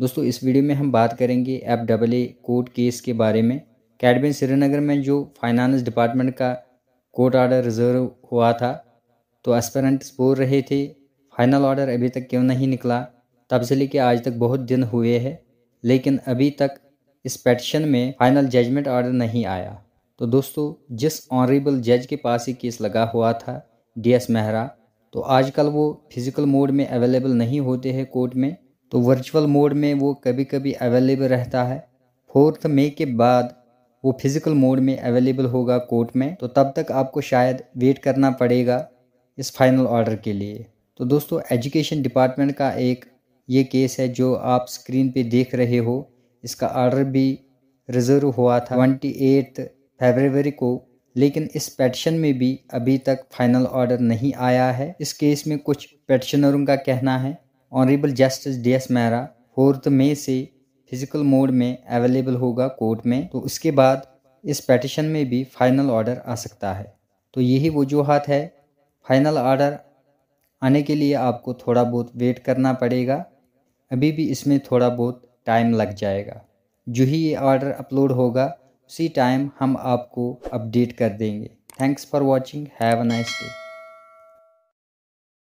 दोस्तों इस वीडियो में हम बात करेंगे F double A court case के बारे में कैडबिन श्रीनगर में जो फाइनेंस डिपार्टमेंट का कोर्ट ऑर्डर रिजर्व हुआ था तो एस्परेंट्स बोल रहे थे फाइनल ऑर्डर अभी तक क्यों नहीं निकला तब से लेके आज तक बहुत दिन हुए हैं लेकिन अभी तक इस पटिशन में फाइनल जजमेंट ऑर्डर नहीं आया तो दोस्तों जिस ऑनरेबल जज के पास ही केस लगा हुआ था डीएस मेहरा तो आजकल वो फिज़िकल मोड में अवेलेबल नहीं होते हैं कोर्ट में तो वर्चुअल मोड में वो कभी कभी अवेलेबल रहता है फोर्थ मे के बाद वो फिज़िकल मोड में अवेलेबल होगा कोर्ट में तो तब तक आपको शायद वेट करना पड़ेगा इस फाइनल ऑर्डर के लिए तो दोस्तों एजुकेशन डिपार्टमेंट का एक ये केस है जो आप स्क्रीन पे देख रहे हो इसका ऑर्डर भी रिज़र्व हुआ था ट्वेंटी एट फेबरवरी को लेकिन इस पेटिशन में भी अभी तक फाइनल ऑर्डर नहीं आया है इस केस में कुछ पेटिशनरों का कहना है honourable justice D S Mehra fourth मई से फिजिकल मोड में अवेलेबल होगा कोर्ट में तो उसके बाद इस पटिशन में भी फाइनल ऑर्डर आ सकता है तो यही वजूहत है फाइनल ऑर्डर आने के लिए आपको थोड़ा बहुत वेट करना पड़ेगा अभी भी इसमें थोड़ा बहुत टाइम लग जाएगा जो ही ये ऑर्डर अपलोड होगा उसी टाइम हम आपको अपडेट कर देंगे thanks for watching have a nice day